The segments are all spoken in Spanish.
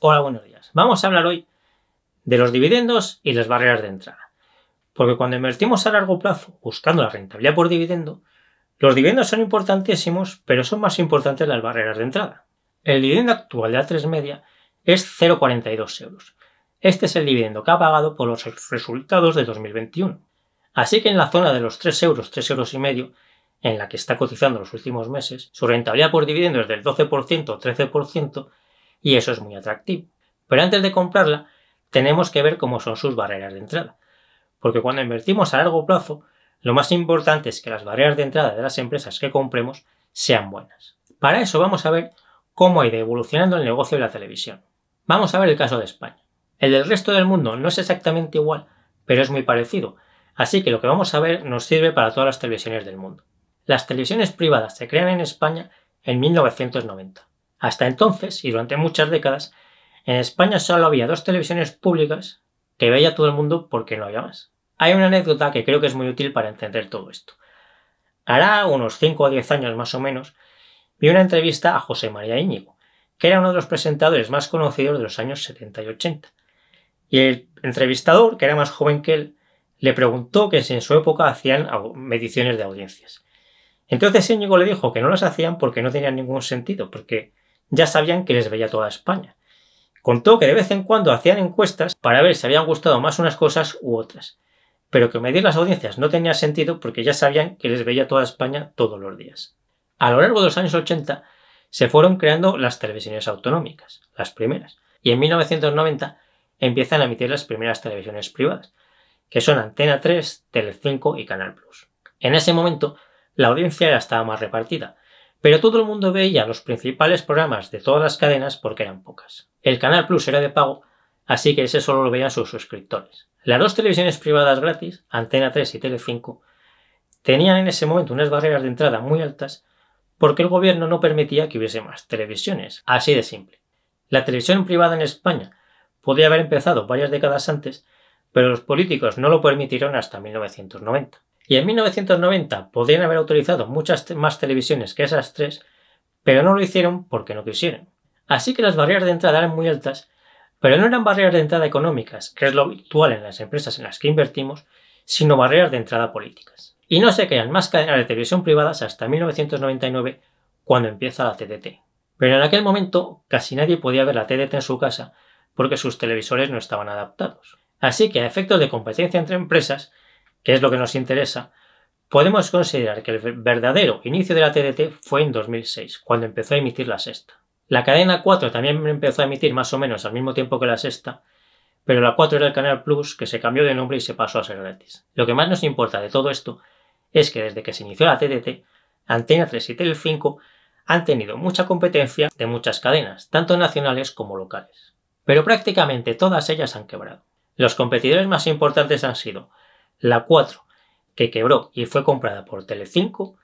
Hola, buenos días. Vamos a hablar hoy de los dividendos y las barreras de entrada. Porque cuando invertimos a largo plazo buscando la rentabilidad por dividendo, los dividendos son importantísimos, pero son más importantes las barreras de entrada. El dividendo actual de A3 media es 0,42 euros. Este es el dividendo que ha pagado por los resultados de 2021. Así que en la zona de los 3 euros, tres euros y medio, en la que está cotizando los últimos meses, su rentabilidad por dividendo es del 12%, 13%, y eso es muy atractivo. Pero antes de comprarla, tenemos que ver cómo son sus barreras de entrada. Porque cuando invertimos a largo plazo, lo más importante es que las barreras de entrada de las empresas que compremos sean buenas. Para eso vamos a ver cómo ha ido evolucionando el negocio de la televisión. Vamos a ver el caso de España. El del resto del mundo no es exactamente igual, pero es muy parecido, así que lo que vamos a ver nos sirve para todas las televisiones del mundo. Las televisiones privadas se crean en España en 1990. Hasta entonces, y durante muchas décadas, en España solo había dos televisiones públicas que veía todo el mundo porque no había más. Hay una anécdota que creo que es muy útil para entender todo esto. Hará unos 5 o 10 años más o menos, vi una entrevista a José María Íñigo, que era uno de los presentadores más conocidos de los años 70 y 80. Y el entrevistador, que era más joven que él, le preguntó que si en su época hacían mediciones de audiencias. Entonces Íñigo le dijo que no las hacían porque no tenían ningún sentido, porque ya sabían que les veía toda España. Contó que de vez en cuando hacían encuestas para ver si habían gustado más unas cosas u otras, pero que medir las audiencias no tenía sentido porque ya sabían que les veía toda España todos los días. A lo largo de los años 80 se fueron creando las televisiones autonómicas, las primeras, y en 1990 empiezan a emitir las primeras televisiones privadas, que son Antena 3, Telecinco y Canal Plus. En ese momento la audiencia ya estaba más repartida, pero todo el mundo veía los principales programas de todas las cadenas porque eran pocas. El Canal Plus era de pago, así que ese solo lo veían sus suscriptores. Las dos televisiones privadas gratis, Antena 3 y Telecinco, tenían en ese momento unas barreras de entrada muy altas porque el gobierno no permitía que hubiese más televisiones, así de simple. La televisión privada en España podía haber empezado varias décadas antes, pero los políticos no lo permitieron hasta 1990. Y en 1990 podrían haber autorizado muchas más televisiones que esas tres, pero no lo hicieron porque no quisieron. Así que las barreras de entrada eran muy altas, pero no eran barreras de entrada económicas, que es lo habitual en las empresas en las que invertimos, sino barreras de entrada políticas. Y no se crean más cadenas de televisión privadas hasta 1999, cuando empieza la TDT. Pero en aquel momento casi nadie podía ver la TDT en su casa porque sus televisores no estaban adaptados. Así que a efectos de competencia entre empresas, es lo que nos interesa, podemos considerar que el verdadero inicio de la TDT fue en 2006, cuando empezó a emitir la sexta. La cadena 4 también empezó a emitir más o menos al mismo tiempo que la sexta, pero la 4 era el canal Plus que se cambió de nombre y se pasó a ser gratis. Lo que más nos importa de todo esto es que desde que se inició la TDT, Antena 3 y Tele 5 han tenido mucha competencia de muchas cadenas, tanto nacionales como locales. Pero prácticamente todas ellas han quebrado. Los competidores más importantes han sido la 4, que quebró y fue comprada por Tele5,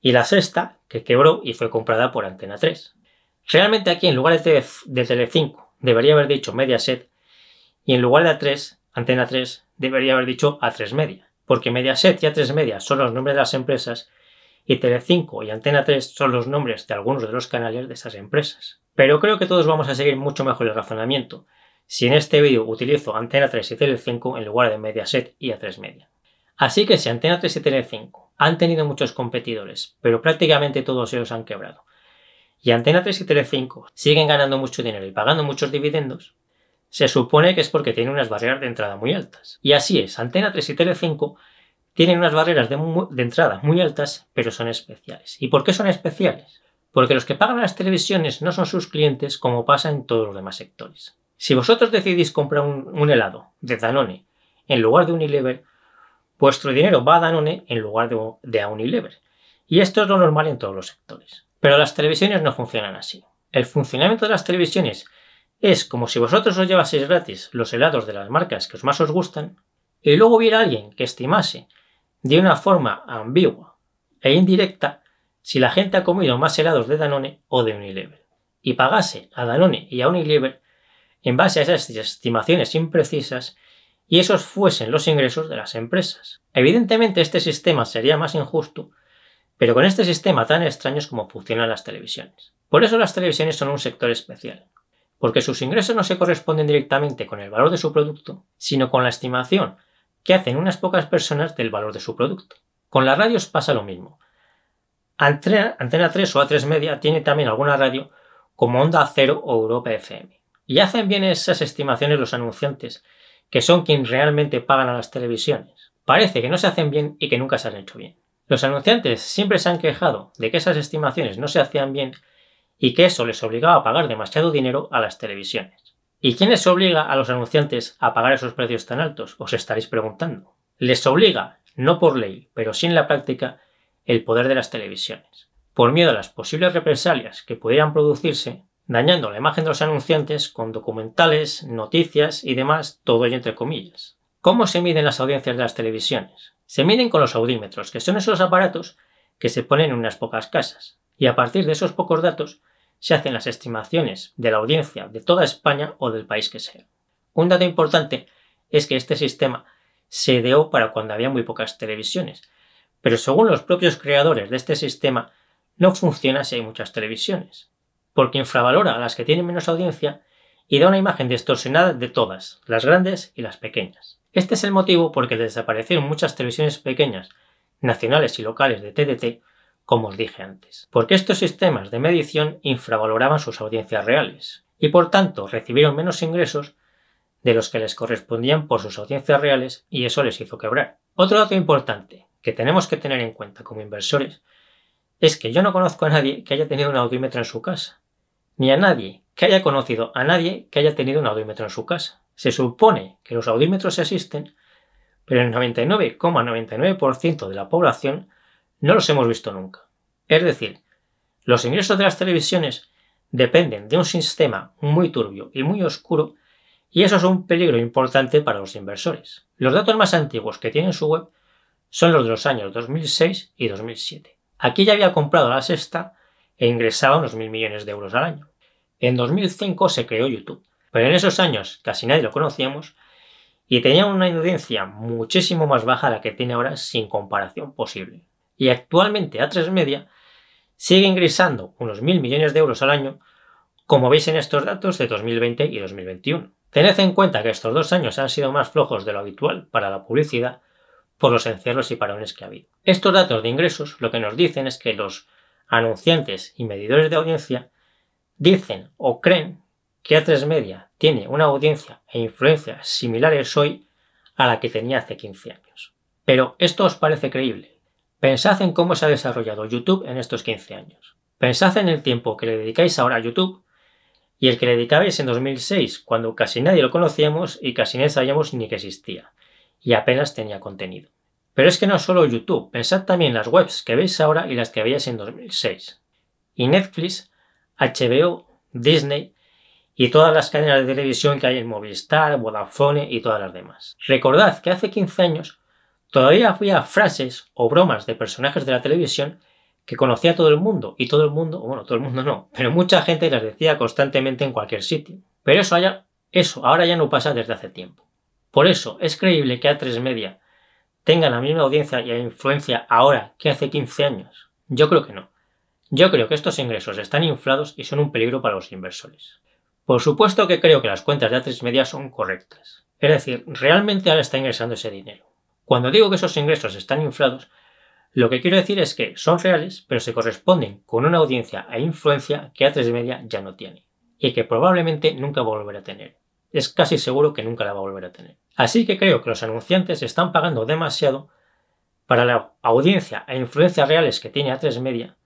y la sexta, que quebró y fue comprada por Antena 3. Realmente aquí, en lugar de, Tele5, debería haber dicho Mediaset, y en lugar de A3, Antena 3, debería haber dicho A3 Media, porque Mediaset y A3 Media son los nombres de las empresas, y Tele5 y Antena 3 son los nombres de algunos de los canales de esas empresas. Pero creo que todos vamos a seguir mucho mejor el razonamiento, si en este vídeo utilizo Antena 3 y Tele5 en lugar de Mediaset y A3 Media. Así que si Antena 3 y Tele5 han tenido muchos competidores, pero prácticamente todos ellos han quebrado, y Antena 3 y Tele5 siguen ganando mucho dinero y pagando muchos dividendos, se supone que es porque tienen unas barreras de entrada muy altas. Y así es, Antena 3 y Tele5 tienen unas barreras de, entrada muy altas, pero son especiales. ¿Y por qué son especiales? Porque los que pagan las televisiones no son sus clientes como pasa en todos los demás sectores. Si vosotros decidís comprar un, helado de Danone en lugar de Unilever, vuestro dinero va a Danone en lugar de, a Unilever. Y esto es lo normal en todos los sectores. Pero las televisiones no funcionan así. El funcionamiento de las televisiones es como si vosotros os llevaseis gratis los helados de las marcas que os más os gustan y luego hubiera alguien que estimase de una forma ambigua e indirecta si la gente ha comido más helados de Danone o de Unilever y pagase a Danone y a Unilever en base a esas estimaciones imprecisas y esos fuesen los ingresos de las empresas. Evidentemente este sistema sería más injusto, pero con este sistema tan extraño es como funcionan las televisiones. Por eso las televisiones son un sector especial, porque sus ingresos no se corresponden directamente con el valor de su producto, sino con la estimación que hacen unas pocas personas del valor de su producto. Con las radios pasa lo mismo. Antena 3 o A3 Media tiene también alguna radio como Onda Cero o Europa FM. Y hacen bien esas estimaciones los anunciantes, que son quienes realmente pagan a las televisiones. Parece que no se hacen bien y que nunca se han hecho bien. Los anunciantes siempre se han quejado de que esas estimaciones no se hacían bien y que eso les obligaba a pagar demasiado dinero a las televisiones. ¿Y quién les obliga a los anunciantes a pagar esos precios tan altos? Os estaréis preguntando. Les obliga, no por ley, pero sí en la práctica, el poder de las televisiones. Por miedo a las posibles represalias que pudieran producirse, dañando la imagen de los anunciantes con documentales, noticias y demás, todo ello entre comillas. ¿Cómo se miden las audiencias de las televisiones? Se miden con los audímetros, que son esos aparatos que se ponen en unas pocas casas, y a partir de esos pocos datos se hacen las estimaciones de la audiencia de toda España o del país que sea. Un dato importante es que este sistema se ideó para cuando había muy pocas televisiones, pero según los propios creadores de este sistema, no funciona si hay muchas televisiones porque infravalora a las que tienen menos audiencia y da una imagen distorsionada de todas, las grandes y las pequeñas. Este es el motivo por el que desaparecieron muchas televisiones pequeñas, nacionales y locales de TDT, como os dije antes, porque estos sistemas de medición infravaloraban sus audiencias reales y por tanto recibieron menos ingresos de los que les correspondían por sus audiencias reales y eso les hizo quebrar. Otro dato importante que tenemos que tener en cuenta como inversores es que yo no conozco a nadie que haya tenido un audímetro en su casa ni a nadie que haya conocido a nadie que haya tenido un audímetro en su casa. Se supone que los audímetros existen, pero el 99,99% de la población no los hemos visto nunca. Es decir, los ingresos de las televisiones dependen de un sistema muy turbio y muy oscuro y eso es un peligro importante para los inversores. Los datos más antiguos que tiene su web son los de los años 2006 y 2007. Aquí ya había comprado la sexta e ingresaba unos mil millones de euros al año. En 2005 se creó YouTube, pero en esos años casi nadie lo conocíamos y tenía una audiencia muchísimo más baja a la que tiene ahora sin comparación posible. Y actualmente A3 Media sigue ingresando unos mil millones de euros al año, como veis en estos datos de 2020 y 2021. Tened en cuenta que estos dos años han sido más flojos de lo habitual para la publicidad por los encierros y parones que ha habido. Estos datos de ingresos lo que nos dicen es que los anunciantes y medidores de audiencia dicen o creen que A3 Media tiene una audiencia e influencia similares hoy a la que tenía hace 15 años. Pero esto os parece creíble. Pensad en cómo se ha desarrollado YouTube en estos 15 años. Pensad en el tiempo que le dedicáis ahora a YouTube y el que le dedicabais en 2006, cuando casi nadie lo conocíamos y casi nadie sabíamos ni que existía, y apenas tenía contenido. Pero es que no solo YouTube, pensad también en las webs que veis ahora y las que veías en 2006. Y Netflix, HBO, Disney y todas las cadenas de televisión que hay en Movistar, Vodafone y todas las demás. Recordad que hace 15 años todavía había frases o bromas de personajes de la televisión que conocía todo el mundo y todo el mundo, bueno, todo el mundo no, pero mucha gente las decía constantemente en cualquier sitio. Pero eso, eso ahora ya no pasa desde hace tiempo. Por eso es creíble que A3 Media tengan la misma audiencia y influencia ahora que hace 15 años? Yo creo que no. Yo creo que estos ingresos están inflados y son un peligro para los inversores. Por supuesto que creo que las cuentas de A3 Media son correctas. Es decir, realmente ahora está ingresando ese dinero. Cuando digo que esos ingresos están inflados, lo que quiero decir es que son reales, pero se corresponden con una audiencia e influencia que A3 Media ya no tiene y que probablemente nunca volverá a tener es casi seguro que nunca la va a volver a tener. Así que creo que los anunciantes están pagando demasiado para la audiencia e influencias reales que tiene A3 Media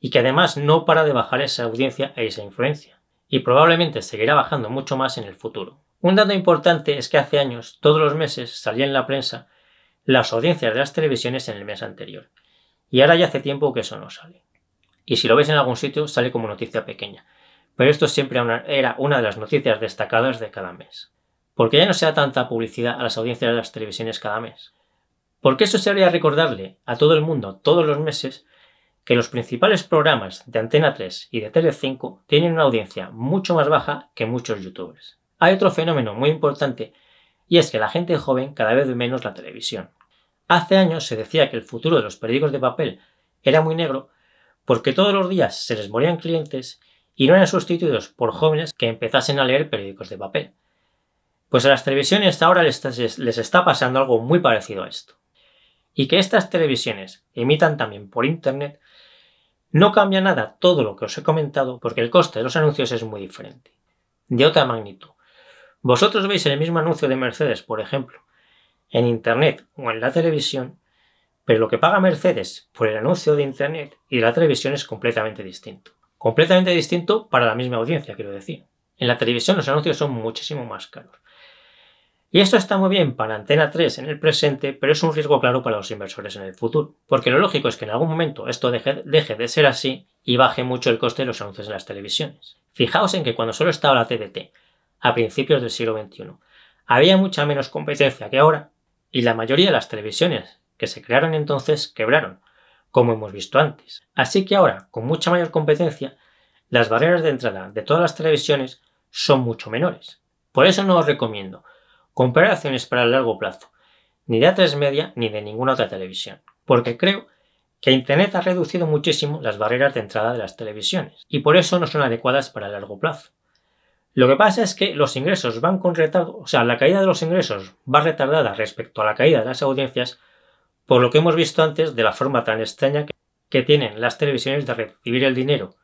y que además no para de bajar esa audiencia e esa influencia y probablemente seguirá bajando mucho más en el futuro. Un dato importante es que hace años, todos los meses, salía en la prensa las audiencias de las televisiones en el mes anterior. Y ahora ya hace tiempo que eso no sale. Y si lo ves en algún sitio, sale como noticia pequeña pero esto siempre era una de las noticias destacadas de cada mes. porque ya no se da tanta publicidad a las audiencias de las televisiones cada mes? Porque eso se haría recordarle a todo el mundo todos los meses que los principales programas de Antena 3 y de Tele5 tienen una audiencia mucho más baja que muchos youtubers. Hay otro fenómeno muy importante y es que la gente joven cada vez ve menos la televisión. Hace años se decía que el futuro de los periódicos de papel era muy negro porque todos los días se les morían clientes y no eran sustituidos por jóvenes que empezasen a leer periódicos de papel. Pues a las televisiones ahora les está, pasando algo muy parecido a esto. Y que estas televisiones emitan también por Internet no cambia nada todo lo que os he comentado porque el coste de los anuncios es muy diferente, de otra magnitud. Vosotros veis el mismo anuncio de Mercedes, por ejemplo, en Internet o en la televisión, pero lo que paga Mercedes por el anuncio de Internet y de la televisión es completamente distinto completamente distinto para la misma audiencia, quiero decir. En la televisión los anuncios son muchísimo más caros. Y esto está muy bien para Antena 3 en el presente, pero es un riesgo claro para los inversores en el futuro, porque lo lógico es que en algún momento esto deje, de ser así y baje mucho el coste de los anuncios en las televisiones. Fijaos en que cuando solo estaba la TDT, a principios del siglo XXI, había mucha menos competencia que ahora, y la mayoría de las televisiones que se crearon entonces quebraron, como hemos visto antes. Así que ahora, con mucha mayor competencia, las barreras de entrada de todas las televisiones son mucho menores. Por eso no os recomiendo comprar acciones para el largo plazo, ni de A3 Media ni de ninguna otra televisión, porque creo que Internet ha reducido muchísimo las barreras de entrada de las televisiones y por eso no son adecuadas para el largo plazo. Lo que pasa es que los ingresos van con retardo, o sea, la caída de los ingresos va retardada respecto a la caída de las audiencias, por lo que hemos visto antes de la forma tan extraña que tienen las televisiones de recibir el dinero,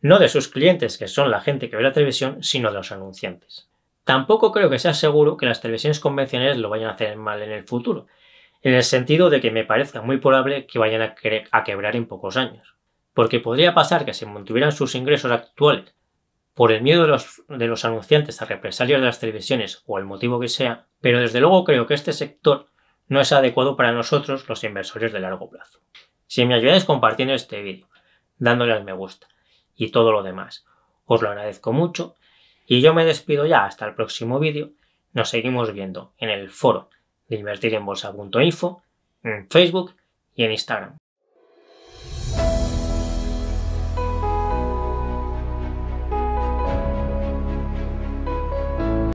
no de sus clientes, que son la gente que ve la televisión, sino de los anunciantes. Tampoco creo que sea seguro que las televisiones convencionales lo vayan a hacer mal en el futuro, en el sentido de que me parezca muy probable que vayan a, quebrar en pocos años, porque podría pasar que se mantuvieran sus ingresos actuales por el miedo de los, de los anunciantes a represalias de las televisiones o el motivo que sea, pero desde luego creo que este sector no es adecuado para nosotros los inversores de largo plazo. Si me ayudáis compartiendo este vídeo, dándole al me gusta y todo lo demás, os lo agradezco mucho y yo me despido ya hasta el próximo vídeo. Nos seguimos viendo en el foro de Bolsa.info, en Facebook y en Instagram.